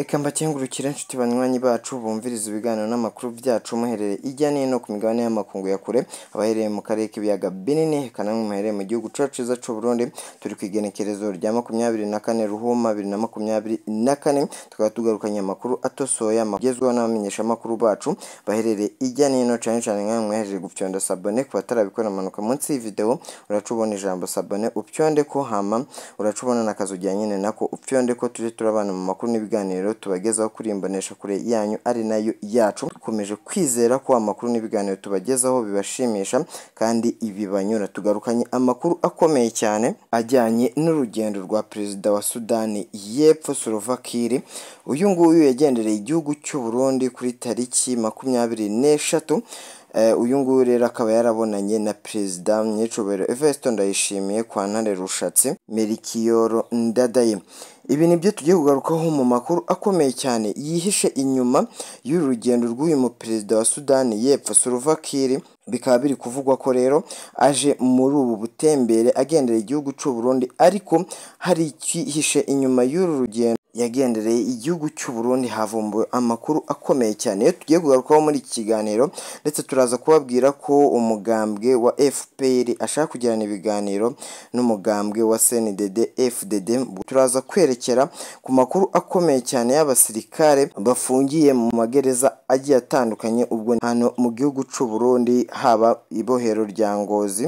Reka mbakengurukire nshuti banywanyi bacu bumviriza ibiganiro n'amakuru byacu muherere ijya n'ino ku migabane y'amakungu ya kure abahereye mu karere k'ibiyaga binini eka muherereye mu gihugu cyacu cyiza cy'u Burundi turi ku igenekerezo rya makumyabiri na kane ruhuma bibiri na makumyabiri na kane tukaba tugarukanye amakuru atosoye amagezweho n'abamenyesha bacu baherereye ijya n'ino cyane cyane nk'ayo mwahereye gupyonda sabone ku batarabikora amanuka munsi y'ivideo uracubona ijambo sabone upyonde ko hama uracubona na kazi ujyanye nako upyonde ko tujye turabana mu makuru n'ibiganiro ibiganiro tubagezaho kuri kure yanyu ari nayo yacu dukomeje kwizera ko amakuru n'ibiganiro tubagezaho bibashimisha kandi ibibanyura tugarukanye amakuru akomeye cyane ajyanye n'urugendo rwa perezida wa sudani y'epfo sorovakiri uyu nguyu yagendereye igihugu cy'u Burundi kuri tariki makumyabiri n'eshatu eh, uyu nguyu rero akaba yarabonanye na perezida nyicubahiro Evariste Ndayishimiye kwa Ntare Rushatsi Merikiyoro Ndadaye Ibi ni byo tugiye kugarukaho mu makuru akomeye cyane yihishe inyuma y'uru rugendo rw'uyu muperezida wa Sudani y'Epfo Salva Kiir bikaba biri kuvugwa ko rero aje muri ubu butembere agendera igihugu cy'u Burundi ariko hari icyihishe inyuma y'uru rugendo yagendereye igihugu cy'u Burundi havumbuwe amakuru akomeye cyane iyo tugiye kugarukaho muri iki kiganiro ndetse turaza kubabwira ko umugambwe wa FPR ashaka kugirana ibiganiro n'umugambwe wa CNDD FDD turaza kwerekera ku makuru akomeye cyane y'abasirikare bafungiye mu magereza agiye atandukanye ubwo hano mu gihugu cy'u Burundi haba ibohero rya Ngozi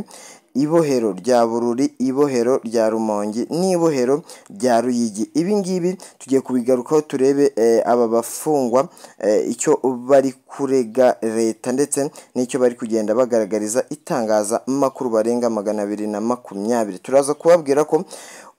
ibohero rya bururi ibohero rya rumongi n'ibohero rya ruyigi ibi ngibi tugiye kubigarukaho turebe eh, aba bafungwa eh, icyo bari kurega leta ndetse n'icyo bari kugenda bagaragariza itangazamakuru barenga magana abiri na makumyabiri turaza kubabwira ko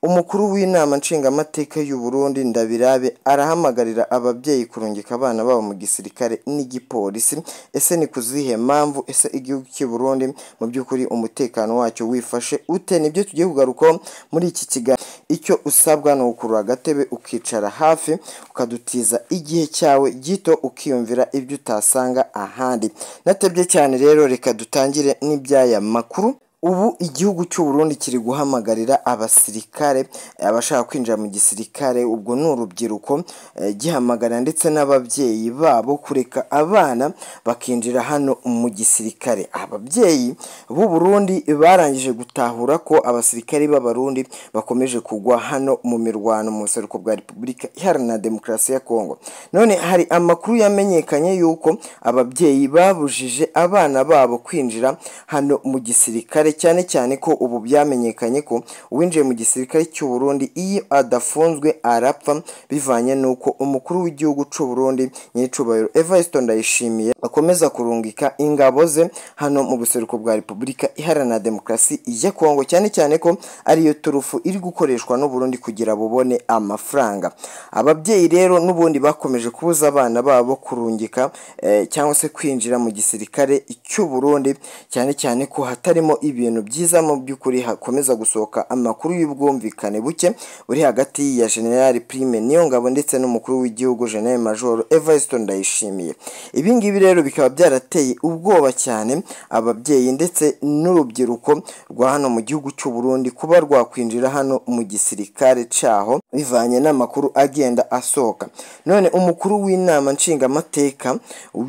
umukuru w'inama nshingamateka y'u Burundi ndabirabe arahamagarira ababyeyi kurungika abana babo mu gisirikare n'igipolisi ese ni kuzihe mpamvu ese igihugu cy’i Burundi mu by'ukuri umutekano wacyo wifashe ute nibyo tugiye kugarukaho muri iki kiganiro icyo usabwa ni ukurura agatebe ukicara hafi ukadutiza igihe cyawe gito ukiyumvira ibyo utasanga ahandi natebye cyane rero reka dutangire n'iby'aya makuru ubu igihugu cy'u Burundi kiri guhamagarira abasirikare abashaka kwinjira mu gisirikare ubwo ni urubyiruko eh, gihamagara ndetse n'ababyeyi babo kureka abana bakinjira hano mu gisirikare ababyeyi b'u Burundi barangije gutahura ko abasirikare b'abarundi bakomeje kugwa hano mu mirwano mu buseruko bwa Repubulika Iharanira Demokarasi ya Kongo none hari amakuru yamenyekanye y'uko ababyeyi babujije abana babo kwinjira hano mu gisirikare gisirikare cyane cyane ko ubu byamenyekanye ko uwinjiye mu gisirikare cy'u Burundi iyo adafunzwe arapfa bivanye n'uko umukuru w'igihugu cy'u Burundi nyiricubahiro Evariste Ndayishimiye akomeza kurungika ingabo ze hano mu buseruko bwa Repubulika Iharanira Demokarasi ya Kongo cyane cyane ko ariyo turufu iri gukoreshwa n'u Burundi kugira bubone amafaranga ababyeyi rero n'ubundi bakomeje kubuza abana babo kurungika eh, cyangwa se kwinjira mu gisirikare cy'u Burundi cyane cyane ko hatarimo ibi ibintu byiza mu by'ukuri hakomeza gusohoka amakuru y'ubwumvikane buke buri hagati ya generali prime niyongabo ndetse n'umukuru w'igihugu generali majoro evariste ndayishimiye ibi ngibi rero bikaba byarateye ubwoba cyane ababyeyi ndetse n'urubyiruko rwa hano mu gihugu cy'u Burundi kuba rwakwinjira hano mu gisirikare cyaho bivanye n'amakuru agenda asohoka none umukuru w'inama nshingamateka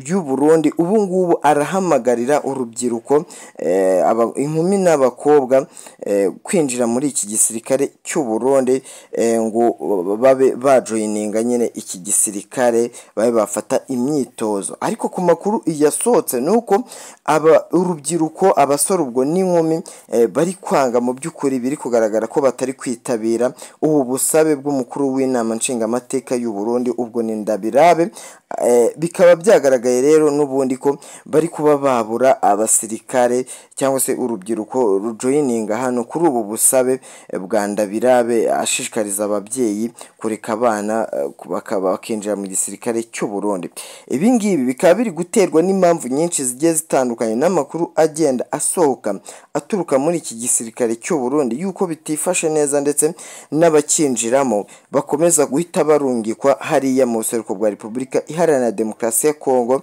y'u Burundi ubu ngubu arahamagarira urubyiruko eh, inkumi n'abakobwa eh, kwinjira muri iki gisirikare cy'u Burundi eh, ngo babe bajoyininga nyine iki gisirikare babe bafata imyitozo ariko ku makuru yasohotse ni uko urubyiruko abasore ubwo n'inkumi eh, bari kwanga mu by'ukuri biri kugaragara ko batari kwitabira ubu busabe bw'umukuru w'inama nshingamateka y'u Burundi ubwo ni ndabirabe Eh, bikaba byagaragaye rero n'ubundi ko bari kuba babura abasirikare cyangwa se urubyiruko rujoyininga hano kuri ubu busabe eh, bwa ndabirabe ashishikariza ababyeyi kureka abana eh, bakaba bakinjira mu gisirikare cy'u Burundi ibi ngibi bikaba biri guterwa n'impamvu nyinshi zigiye zitandukanye n'amakuru agenda asohoka aturuka muri iki gisirikare cy'u Burundi yuko bitifashe neza ndetse n'abakinjiramo bakomeza guhita barungikwa hariya mu buseruko bwa repubulika ihari iharanira demokarasi ya kongo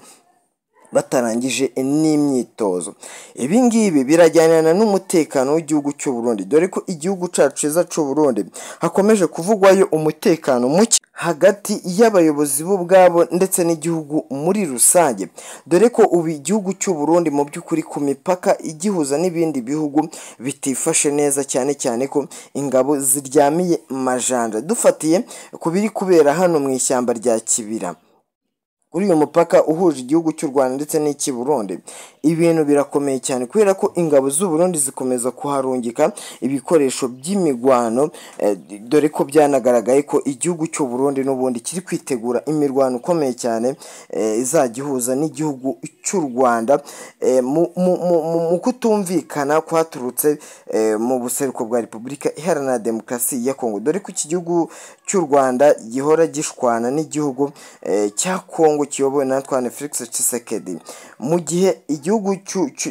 batarangije n'imyitozo ibi ngibi birajyanirana n'umutekano w'igihugu cy'u Burundi dore ko igihugu cyacu cyiza cy'u Burundi hakomeje kuvugwayo umutekano muke hagati y'abayobozi b’ubwabo ndetse n'igihugu muri rusange dore ko ubu igihugu cy'u Burundi mu by'ukuri ku mipaka igihuza n'ibindi bihugu bitifashe neza cyane cyane ko ingabo ziryamiye majanja dufatiye ku biri kubera hano mu ishyamba rya kibira kuri uyu mupaka uhuje igihugu cy'u rwanda ndetse n'icy'i burundi ibintu birakomeye cyane kubera ko ingabo z'u burundi zikomeza kuharungika ibikoresho by'imigwano eh, dore ko byanagaragaye ko igihugu cy'u burundi n'ubundi kiri kwitegura imirwano ikomeye cyane eh, izajya ihuza n'igihugu cy'u rwanda eh, mu kutumvikana kwaturutse mu buseruko bwa repubulika iharanira demokarasi ya kongo dore ko iki gihugu cy'u rwanda gihora gishwana n'igihugu cya kongo Kongo kiyobowe na Antoine Felix Tshisekedi mu gihe igihugu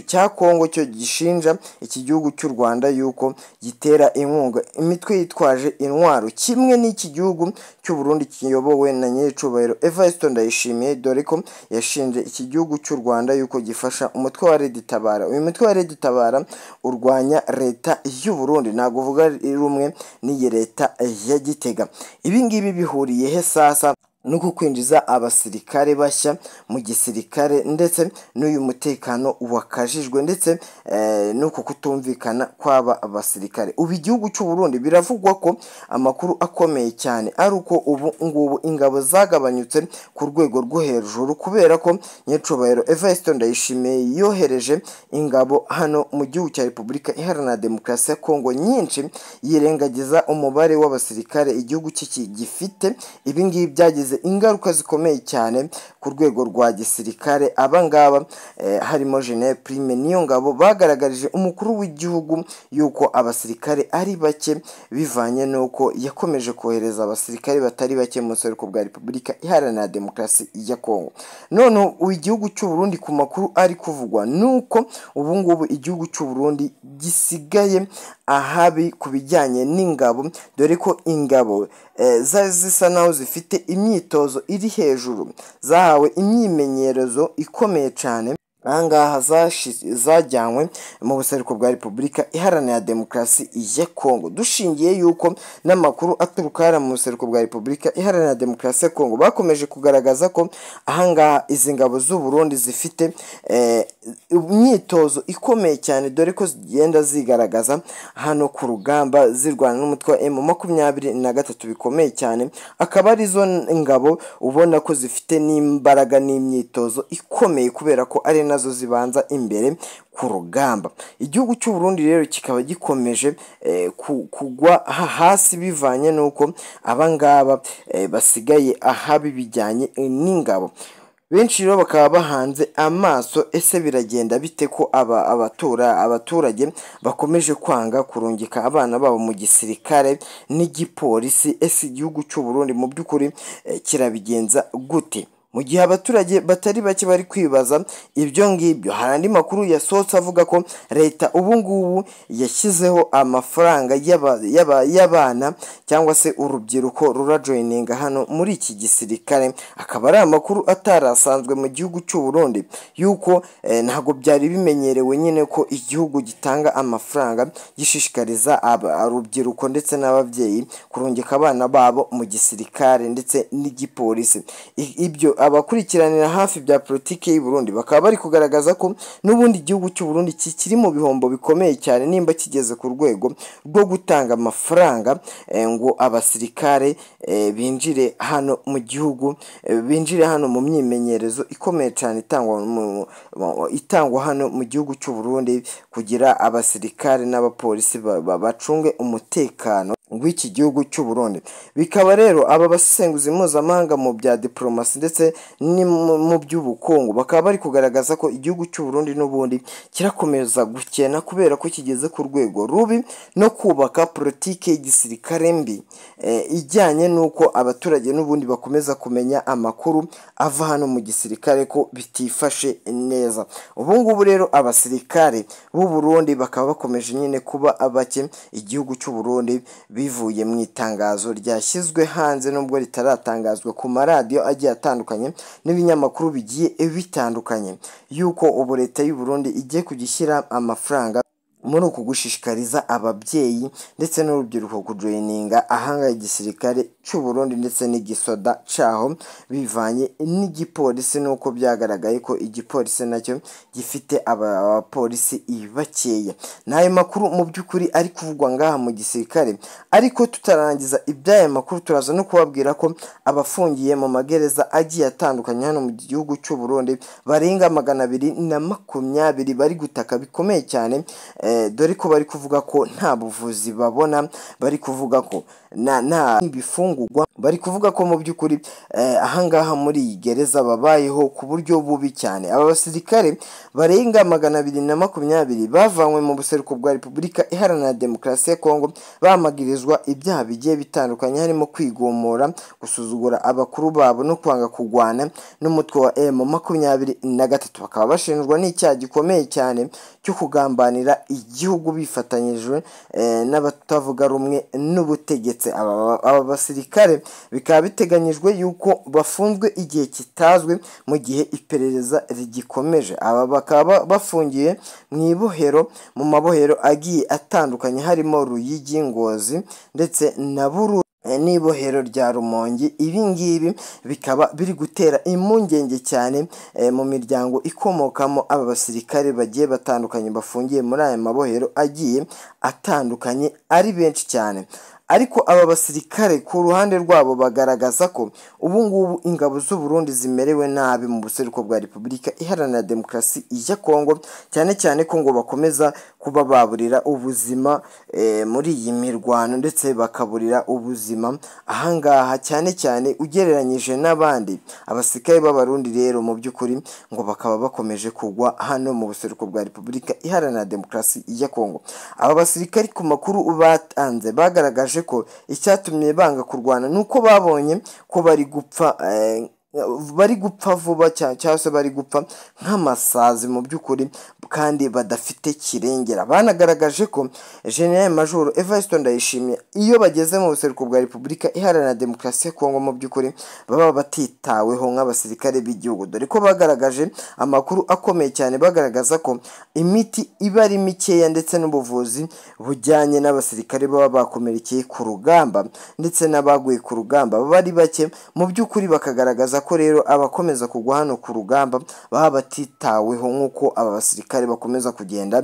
cya Kongo cyo gishinja iki gihugu cy'u Rwanda yuko gitera inkunga imitwe yitwaje intwaro kimwe n'iki gihugu cy'u Burundi kiyobowe na nyiricubahiro Evariste Ndayishimiye dore ko yashinje iki gihugu cy'u Rwanda yuko gifasha umutwe wa Red Tabara uyu mutwe wa Red Tabara urwanya leta y'u Burundi ntabwo uvuga rumwe n'iyi leta ya Gitega ibingibi bihuriye he sasa nuko kwinjiza abasirikare bashya mu gisirikare ndetse n'uyu mutekano wakajijwe ndetse eh, nuko kutumvikana kw'aba basirikare ubu igihugu cy'u Burundi biravugwa ko amakuru akomeye cyane ari uko ubu ngubu ingabo zagabanyutse ku rwego rwo hejuru kubera ko nyacubahiro Evariste Ndayishimiye yohereje ingabo hano mu gihugu cya Repubulika Iharanira Demokarasi ya Kongo nyinshi yirengagiza umubare w'abasirikare igihugu cye gifite ibi ngibi byagize yagize ingaruka zikomeye cyane ku rwego rwa gisirikare abangaba eh, harimo jenerali prime niyo ngabo bagaragarije umukuru w'igihugu y'uko abasirikare ari bake bivanye n'uko yakomeje kohereza abasirikare batari bake mu buseruko bwa repubulika iharanira demokarasi ya kongo noneho igihugu cy'uburundi ku makuru ari kuvugwa ni uko ubu ngubu igihugu cy'uburundi gisigaye ahabi ku bijyanye n'ingabo dore ko ingabo eh, zari zisa naho zifite imyitozo iri hejuru zahawe imyimenyerezo ikomeye cyane aha zajyanywe mu buseruko bwa repubulika iharanira demokarasi ya kongo dushingiye yuko n'amakuru aturuka hariya mu buseruko bwa repubulika iharanira demokarasi ya kongo bakomeje kugaragaza ko aha ngaha izi ngabo z'u Burundi zifite eh, imyitozo ikomeye cyane dore ko zigenda zigaragaza hano ku rugamba zirwana n'umutwe wa emu makumyabiri na gatatu bikomeye cyane akaba ari zo ngabo ubona ko zifite n'imbaraga n'imyitozo ikomeye kubera ko ari na nazo zibanza imbere ku rugamba igihugu cy'u Burundi rero kikaba gikomeje eh, kugwa hasi bivanye n'uko abangaba eh, basigaye ahabi bijyanye eh, n'ingabo benshi rero bakaba bahanze amaso ese biragenda bite ko abatura abaturage bakomeje kwanga kurungika abana babo mu gisirikare n'igipolisi ese igihugu cy'u Burundi mu by'ukuri kirabigenza gute mu gihe abaturage batari bake bari kwibaza ibyo ngibyo hari andi makuru yasohotse avuga ko leta ubu ngubu yashyizeho amafaranga y'abana cyangwa se urubyiruko rurajoyininga hano muri iki gisirikare akaba ari amakuru atarasanzwe mu gihugu cy'u Burundi yuko eh, ntabwo byari bimenyerewe nyine ko igihugu gitanga amafaranga gishishikariza urubyiruko ndetse n'ababyeyi kurungika abana babo mu gisirikare ndetse n'igipolisi ibyo abakurikiranira hafi bya politiki y'i y'uburundi bakaba bari kugaragaza ko n'ubundi igihugu cy'uburundi kikiri mu bihombo bikomeye cyane nimba kigeze ku rwego rwo gutanga amafaranga eh, ngo abasirikare eh, binjire hano mu gihugu eh, binjire hano mu myimenyerezo ikomeye cyane itangwa itangwa hano mu gihugu cy'u Burundi kugira abasirikare n'abapolisi bacunge umutekano rw'iki gihugu cy'u Burundi bikaba rero aba basenguzi mpuzamahanga mu bya diplomasi ndetse ni mu by'ubukungu bakaba bari kugaragaza ko igihugu cy'u Burundi n'ubundi kirakomeza gukena kubera ko kigeze ku rwego rubi no kubaka politike y'igisirikare mbi eh, ijyanye n'uko abaturage n'ubundi bakomeza kumenya amakuru ava hano mu gisirikare ko bitifashe neza ubu ngubu rero abasirikare b'u Burundi bakaba bakomeje nyine kuba abake igihugu cy'u Burundi bivuye mu itangazo ryashyizwe hanze nubwo ritaratangazwa ku maradiyo agiye atandukanye n'ibinyamakuru bigiye bitandukanye y'uko ubu leta y'u Burundi igiye kujya ishyira amafaranga muri uku gushishikariza ababyeyi ndetse n'urubyiruko kujoyininga ahanga igisirikare cy'u Burundi ndetse n'igisoda cyaho bivanye n'igipolisi nuko byagaragaye ko igipolisi nacyo gifite abapolisi bakeya n'ayo makuru mu by'ukuri ari kuvugwa ngaha mu gisirikare ariko tutarangiza iby'aya makuru turaza no kubabwira ko abafungiye mu magereza agiye atandukanye hano mu gihugu cy'u Burundi barenga magana abiri na makumyabiri bari gutaka bikomeye cyane Eh, dore ko bari kuvuga ko nta buvuzi babona bari kuvuga ko nta bifungugwa bari kuvuga ko mu by'ukuri eh, ahangaha muri iyi gereza babayeho ku buryo bubi cyane aba basirikare barenga magana abiri na makumyabiri bavanywe mu buseruko bwa repubulika iharanira demokarasi ya kongo bamagarizwa ibyaha bigiye bitandukanye harimo kwigomora gusuzugura abakuru babo no kwanga kurwana n'umutwe wa emu makumyabiri na gatatu bakaba bashinjwa n'icyaha gikomeye cyane cyo kugambanira igihugu bifatanyije eh, n'abatavuga rumwe n'ubutegetsi uretse aba basirikare bikaba biteganyijwe yuko bafunzwe igihe kitazwi mu gihe iperereza rigikomeje aba bakaba bafungiye mu ibohero mu mabohero agiye atandukanye harimo ruyigi ngozi ndetse na buru eh, n'ibohero rya rumongi ibi ngibi bikaba biri gutera impungenge cyane eh, mu miryango ikomokamo aba basirikare bagiye batandukanye bafungiye muri aya mabohero agiye atandukanye ari benshi cyane ariko aba basirikare ku ruhande rwabo bagaragaza ko ubu ngubu ingabo z'u Burundi zimerewe nabi mu buseruko bwa Repubulika Iharanira Demokarasi ijya Kongo cyane cyane ko ngo bakomeza kuba baburira ubuzima eh, muri iyi mirwano ndetse bakaburira ubuzima ahangaha cyane cyane ugereranyije n'abandi abasirikare b'abarundi rero mu by'ukuri ngo bakaba bakomeje kugwa hano mu buseruko bwa Repubulika Iharanira Demokarasi ya Kongo aba basirikare ku makuru batanze bagaragaje ko icyatumye banga kurwana nuko babonye ko bari gupfa eh, bari gupfa vuba cyangwa se bari gupfa nk'amasazi mu by'ukuri kandi badafite kirengera banagaragaje ko generale majoro evariste ndayishimiye iyo bageze mu buseruko bwa repubulika iharanira demokarasi ya kongo mu by'ukuri baba batitaweho nk'abasirikare b'igihugu dore ko bagaragaje amakuru akomeye cyane bagaragaza ko imiti iba ari mikeya ndetse n'ubuvuzi bujyanye n'abasirikare baba bakomerekeye ku rugamba ndetse n'abaguye ku rugamba baba ari bake mu by'ukuri bakagaragaza ko rero abakomeza kugwa hano ku rugamba baba batitaweho nk'uko aba basirikare bakomeza kugenda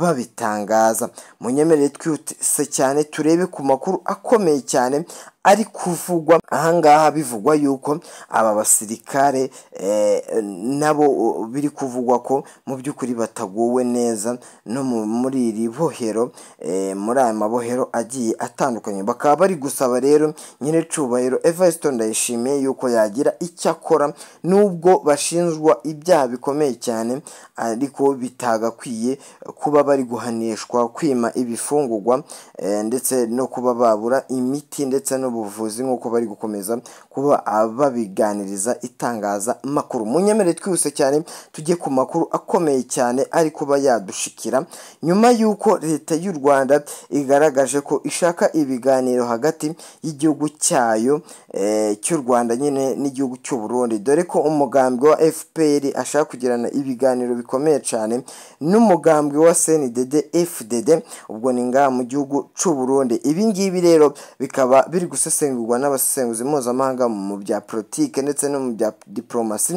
babitangaza munyemerere twihuse cyane turebe ku makuru akomeye cyane ari kuvugwa ahangaha bivugwa yuko aba basirikare eh, nabo biri kuvugwa ko mu by'ukuri bataguwe neza no muri iri bohero eh, muri aya mabohero agiye atandukanye bakaba bari gusaba rero nyirecubahiro evarisito ndayishimiye yuko yagira icyo akora nubwo bashinjwa ibyaha bikomeye cyane ariko bitagakwiye kuba bari guhanishwa kwima ibifungugwa eh, ndetse no kuba babura imiti ndetse no n'ubuvuzi nk'uko bari gukomeza kuba babiganiriza itangazamakuru munyemere twihuse cyane tujye ku makuru akomeye cyane ari kuba yadushikira nyuma y'uko leta y'u rwanda igaragaje ko ishaka ibiganiro hagati y'igihugu cyayo eh, cy'u rwanda nyine n'igihugu cy'u burundi dore ko umugambi wa fpr ashaka kugirana ibiganiro bikomeye cyane n'umugambwe wa cndd fdd ubwo ni ngaha mu gihugu cy'u burundi ibi ibingibi rero bikaba biri gusesengurwa n'abasesenguzi mpuzamahanga mu bya politiki ndetse no mu bya diporomasi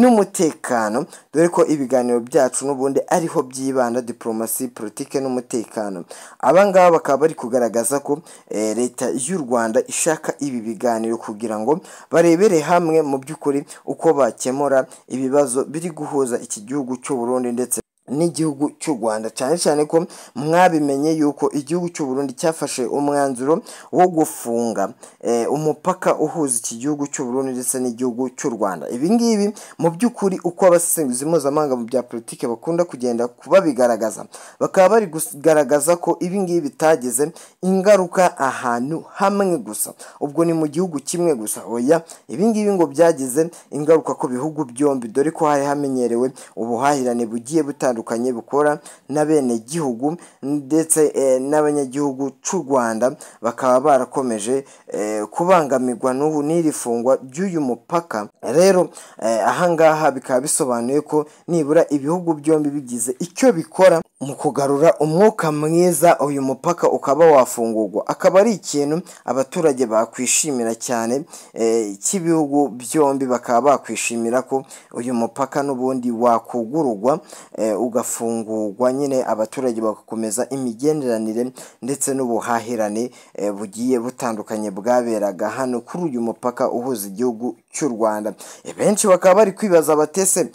n'umutekano dore ko ibiganiro byacu n'ubundi ariho byibanda diporomasi politiki n'umutekano aba ngaba bakaba bari kugaragaza ko eh, leta y'u rwanda ishaka ibi biganiro kugira ngo barebere hamwe mu by'ukuri uko bakemura ibibazo biri guhuza iki gihugu cy'u Burundi ndetse n'igihugu cy'u rwanda cyane cyane ko mwabimenye yuko igihugu cy'u Burundi cyafashe umwanzuro wo gufunga eh, umupaka uhuza iki gihugu cy'u Burundi ndetse n'igihugu cy'u rwanda ibi ngibi mu by'ukuri uko abasesenguzi mpuzamahanga mu bya politiki bakunda kugenda babigaragaza bakaba bari kugaragaza ko ibi ngibi bitageze ingaruka ahantu hamwe gusa ubwo ni mu gihugu kimwe gusa oya ibi ngibi ngo byageze ingaruka ku bihugu byombi dore ko hari hamenyerewe ubuhahirane bugiye butandukanye bitandukanye bikora n'abenegihugu ndetse eh, n'abanyagihugu cy'u rwanda bakaba barakomeje eh, kubangamirwa n'iri fungwa ry'uyu mupaka rero eh, ahangaha bikaba bisobanuye ko nibura ibihugu byombi bigize icyo bikora mu kugarura umwuka mwiza uyu mupaka ukaba wafungurwa akaba ari ikintu abaturage bakwishimira cyane eh, cy'ibihugu byombi bakaba bakwishimira ko uyu mupaka n'ubundi wakugururwa eh, ugafungurwa nyine abaturage bagakomeza imigenderanire ndetse n'ubuhahirane eh, bugiye butandukanye bwaberaga hano kuri uyu mupaka uhuza igihugu cy'u rwanda benshi bakaba bari kwibaza batese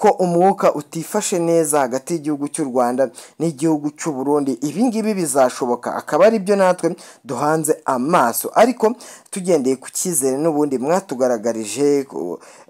ko umwuka utifashe neza hagati y'igihugu cy'u rwanda rwanda n'igihugu cy'u burundi ibingibi bizashoboka akaba ari byo natwe duhanze amaso ariko tugendeye ku cyizere n'ubundi mwatugaragarije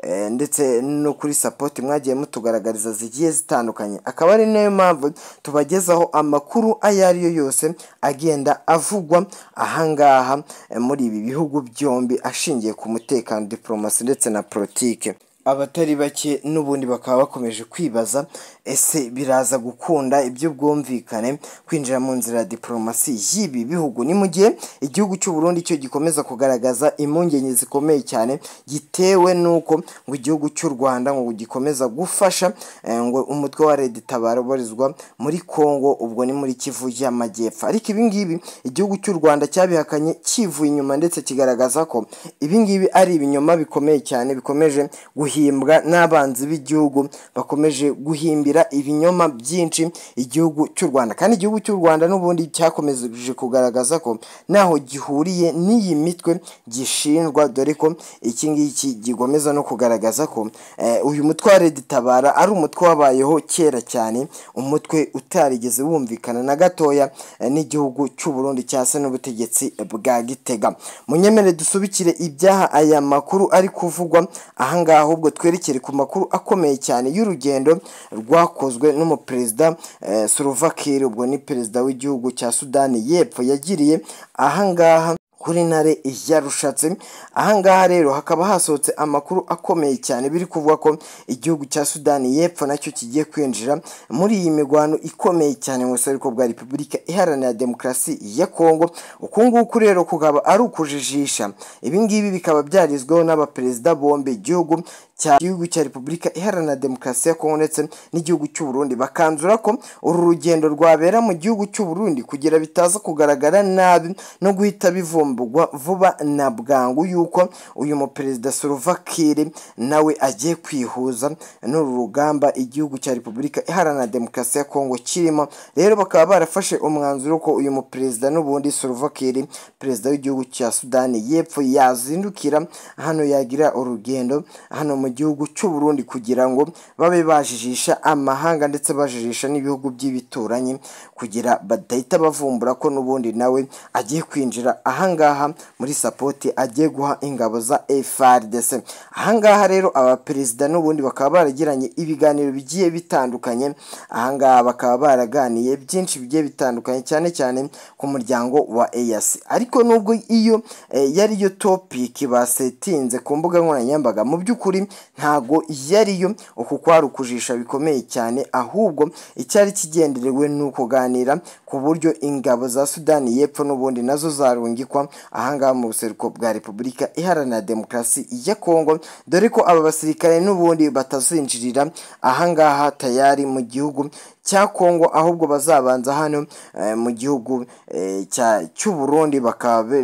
eh, ndetse no kuri sapoti mwagiye mutugaragariza zigiye zitandukanye akaba ari nayo mpamvu tubagezaho amakuru ayo ari yo yose agenda avugwa ahangaha eh, muri ibi bihugu byombi ashingiye ku mutekano diporomasi ndetse na politike abatari bake n'ubundi bakaba bakomeje kwibaza ese biraza gukunda iby'ubwumvikane kwinjira mu nzira ya diporomasi y'ibi bihugu ni mu gihe igihugu cy'u Burundi cyo gikomeza kugaragaza impungenge zikomeye cyane gitewe n'uko ngo igihugu cy'u Rwanda ngo gikomeza gufasha eh, ngo umutwe wa leta itabarizwa muri Congo ubwo ni muri Kivu y'Amajyepfo ariko ibingibi igihugu cy'u Rwanda cyabihakanye kivuye inyuma ndetse kigaragaza ko ibingibi ari ibinyoma bikomeye cyane bikomeje guhimbwa n'abanzi b'igihugu bakomeje guhimbira guhashira ibinyoma byinshi igihugu cy'u Rwanda kandi igihugu cy'u Rwanda n'ubundi cyakomeje kugaragaza ko naho gihuriye n'iyi mitwe gishinjwa dore ko iki ngiki gikomeza no kugaragaza ko eh, uyu mutware dutabara ari umutwe wabayeho kera cyane umutwe utarigeze wumvikana na gatoya eh, n'igihugu cy'u Burundi se n'ubutegetsi bwa Gitega munyemere dusubikire ibyaha aya makuru ari kuvugwa ahangaha ahubwo twerekere ku makuru akomeye cyane y'urugendo rwa rwakozwe n'umuperezida eh, Slovakir ubwo ni perezida w'igihugu cya sudani y'epfo yagiriye ahangaha kuri ntare ya rushatse ahangaha rero hakaba hasohotse amakuru akomeye cyane biri kuvuga ko igihugu cya sudani y'epfo nacyo kigiye kwinjira muri iyi mirwano ikomeye cyane mu busore bwa repubulika iharanira demokarasi ya kongo uku nguku rero kukaba ari ukujijisha ibingibi bikaba byarizweho n'abaperezida bombi igihugu cy'igihugu cya repubulika iharanira demokarasi ya kongo ndetse n'igihugu Burundi bakanzura ko uru rugendo rwabera mu gihugu cy'u Burundi kugira bitaza kugaragara nabi no guhita bivumbugwa vuba na bwangu yuko uyu muperezida soruvakire nawe agiye kwihuza n'uru rugamba igihugu cya repubulika iharanira demokarasi ya kongo kirimo rero bakaba barafashe umwanzuro ko uyu muperezida n'ubundi soruvakire perezida w'igihugu cya sudani y'epfo yazindukira hano yagira urugendo hano mu gihugu cy'u Burundi kugira ngo babe bajijisha amahanga ndetse bajijisha n'ibihugu by'ibituranyi kugira badahita bavumbura ko n'ubundi nawe agiye kwinjira ahangaha muri sapoti agiye guha ingabo za FARDC ahangaha rero abaperezida n'ubundi bakaba baragiranye ibiganiro bigiye bitandukanye ahangaha bakaba baraganiye byinshi bigiye bitandukanye cyane cyane ku muryango wa EAC ariko nubwo iyo eh, yari yo topiki basetinze ku mbuga nkoranyambaga mu by'ukuri ntago yariyo uku kwari ukujisha bikomeye cyane ahubwo icyari kigenderewe ni ukuganira ku buryo ingabo za sudani y'epfo n'ubundi nazo zarungikwa ahangaha mu buseruko bwa repubulika iharanira demokarasi ya kongo dore ko aba basirikare n'ubundi batazinjirira ahangaha tayari mu gihugu cya kongo ahubwo bazabanza hano eh, mu gihugu eh, cy'u burundi bakaba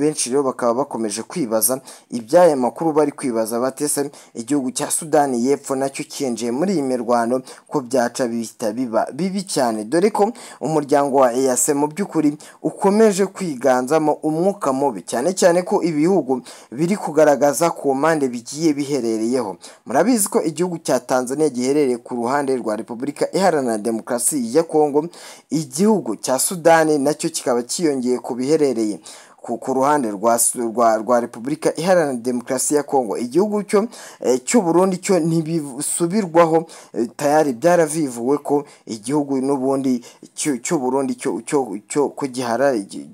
benshi rero bakaba bakomeje kwibaza iby'aya makuru bari kwibaza batese igihugu cya sudani y'epfo nacyo cyinjiye muri iyi mirwano ko byaca bihita biba bibi cyane dore ko umuryango cyangwa eyase mu by'ukuri ukomeje kwiganzamo umwuka mubi cyane cyane ko ibihugu biri kugaragaza ku mpande bigiye biherereyeho murabizi ko igihugu cya tanzania giherereye ku ruhande rwa repubulika iharanira demokarasi ya kongo igihugu cya sudani nacyo kikaba kiyongeye ku biherereye ku ruhande rwa repubulika iharanira demokarasi ya kongo igihugu cyo eh, cyu Burundi cyo ntibisubirwaho eh, tayari byaravivuwe ko igihugu n'ubundi cyu cy'uburundi cyo ku gihara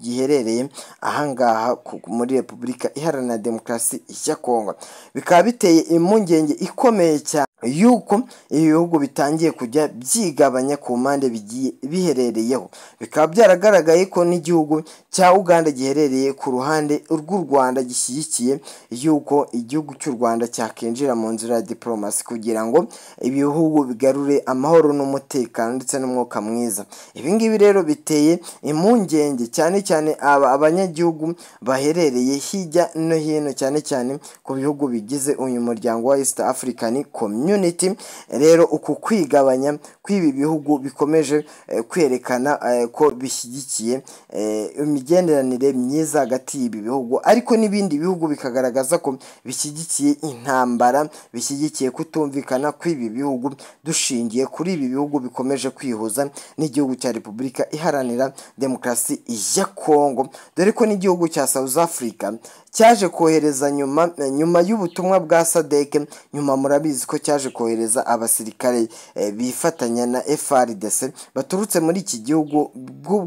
giherereye ahangaha muri repubulika iharanira demokarasi ya kongo bikaba biteye impungenge ikomeye cyane yuko ibihugu bitangiye kujya byigabanya ku mpande bigiye biherereyeho bikaba byaragaragaye ko n'igihugu cya uganda giherereye ku ruhande rw'u rwanda gishyigikiye yuko igihugu cy'u rwanda cyakinjira mu nzira ya diporomasi kugira ngo ibihugu bigarure amahoro n'umutekano ndetse n'umwuka mwiza ibi rero biteye impungenge cyane cyane aba abanyagihugu baherereye hirya no hino cyane cyane ku bihugu bigize uyu muryango wa east african community community rero uku kwigabanya kw'ibi bihugu bikomeje eh, kwerekana eh, ko bishyigikiye eh, imigenderanire myiza hagati y'ibi bihugu ariko n'ibindi bihugu bikagaragaza ko bishyigikiye intambara bishyigikiye kutumvikana kw'ibi bihugu dushingiye kuri ibi bihugu bikomeje kwihuza n'igihugu cya repubulika iharanira demokarasi ya kongo dore ko n'igihugu cya south africa cyaje kohereza nyuma eh, nyuma y'ubutumwa bwa sadeke nyuma murabizi ko cyaje kohereza abasirikare eh, bifatanya na FRDC baturutse muri iki gihugu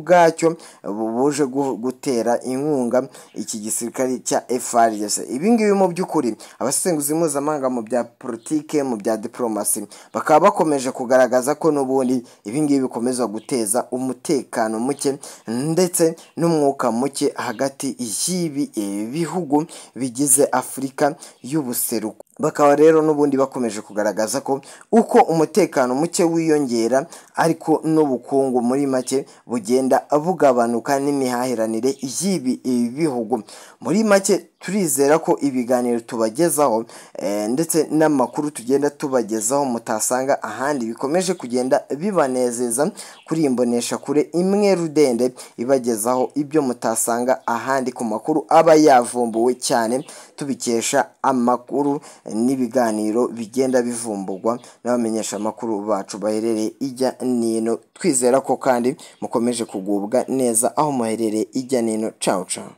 bwacyo eh, buje gutera inkunga iki gisirikare cya FRDC ibingibi mu by'ukuri abasenguzi mpuzamahanga mu bya politiki mu bya diplomasi bakaba bakomeje kugaragaza ko n'ubundi ibingibi bikomeza guteza umutekano muke ndetse n'umwuka muke hagati y'ibi bihugu bihugu bigize afurika y'ubuseruko bakaba rero n'ubundi bakomeje kugaragaza ko uko umutekano muke wiyongera ariko n'ubukungu muri make bugenda bugabanuka n'imihahiranire y'ibi bihugu muri make turizera ko ibiganiro tubagezaho eh, ndetse n'amakuru tugenda tubagezaho mutasanga ahandi bikomeje kugenda bibanezeza kuri imbonesha kure imwe rudende ibagezaho ibyo mutasanga ahandi ku makuru aba yavumbuwe cyane tubikesha amakuru n'ibiganiro bigenda bivumburwa n'abamenyesha amakuru bacu baherereye ijya n'ino twizera ko kandi mukomeje kugubwa neza aho muherereye ijya n'ino cawu